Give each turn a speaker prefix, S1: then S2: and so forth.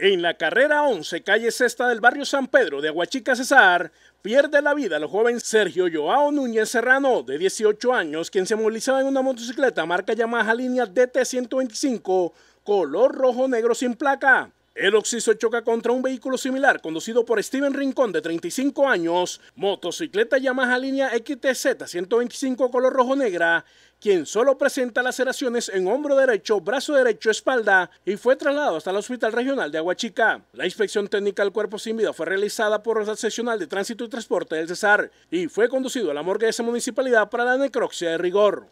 S1: En la carrera 11, calle sexta del barrio San Pedro de Aguachica Cesar, pierde la vida el joven Sergio Joao Núñez Serrano, de 18 años, quien se movilizaba en una motocicleta marca Yamaha línea DT-125, color rojo-negro sin placa. El occiso choca contra un vehículo similar conducido por Steven Rincón de 35 años, motocicleta Yamaha línea XTZ 125 color rojo negra, quien solo presenta laceraciones en hombro derecho, brazo derecho, espalda y fue trasladado hasta el Hospital Regional de Aguachica. La inspección técnica del cuerpo sin vida fue realizada por la seccional de Tránsito y Transporte del Cesar y fue conducido a la morgue de esa municipalidad para la necropsia de rigor.